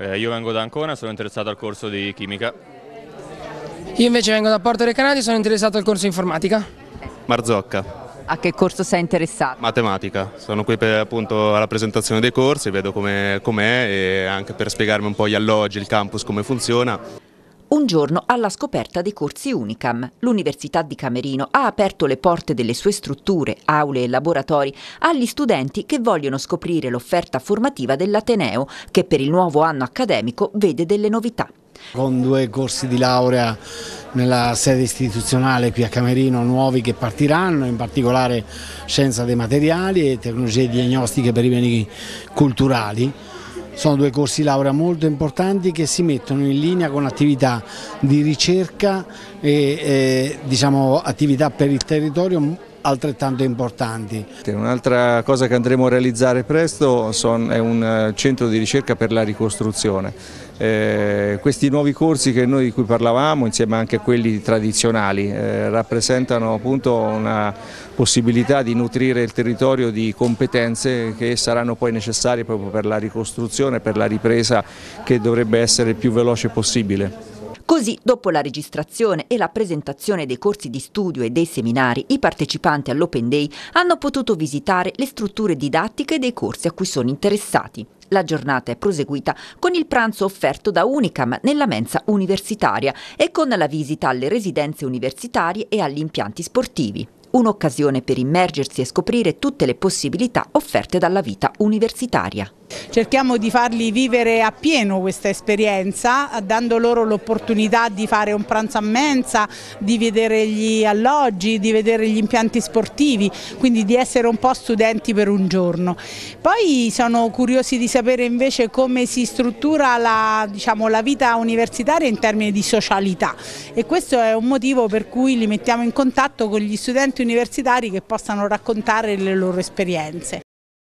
Eh, io vengo da Ancona, sono interessato al corso di chimica. Io invece vengo da Porto Recanati, sono interessato al corso di informatica. Marzocca. A che corso sei interessato? Matematica, sono qui per, appunto alla presentazione dei corsi, vedo com'è com e anche per spiegarmi un po' gli alloggi, il campus, come funziona. Un giorno alla scoperta dei corsi Unicam, l'Università di Camerino ha aperto le porte delle sue strutture, aule e laboratori agli studenti che vogliono scoprire l'offerta formativa dell'Ateneo, che per il nuovo anno accademico vede delle novità. Con due corsi di laurea nella sede istituzionale qui a Camerino nuovi che partiranno, in particolare scienza dei materiali e tecnologie diagnostiche per i beni culturali. Sono due corsi laurea molto importanti che si mettono in linea con attività di ricerca e eh, diciamo, attività per il territorio altrettanto importanti. Un'altra cosa che andremo a realizzare presto è un eh, centro di ricerca per la ricostruzione. Eh, questi nuovi corsi noi, di cui parlavamo, insieme anche a quelli tradizionali, eh, rappresentano appunto una possibilità di nutrire il territorio di competenze che saranno poi necessarie proprio per la ricostruzione, per la ripresa che dovrebbe essere il più veloce possibile. Così, dopo la registrazione e la presentazione dei corsi di studio e dei seminari, i partecipanti all'Open Day hanno potuto visitare le strutture didattiche dei corsi a cui sono interessati. La giornata è proseguita con il pranzo offerto da Unicam nella mensa universitaria e con la visita alle residenze universitarie e agli impianti sportivi. Un'occasione per immergersi e scoprire tutte le possibilità offerte dalla vita universitaria. Cerchiamo di farli vivere appieno questa esperienza, dando loro l'opportunità di fare un pranzo a mensa, di vedere gli alloggi, di vedere gli impianti sportivi, quindi di essere un po' studenti per un giorno. Poi sono curiosi di sapere invece come si struttura la, diciamo, la vita universitaria in termini di socialità e questo è un motivo per cui li mettiamo in contatto con gli studenti universitari che possano raccontare le loro esperienze.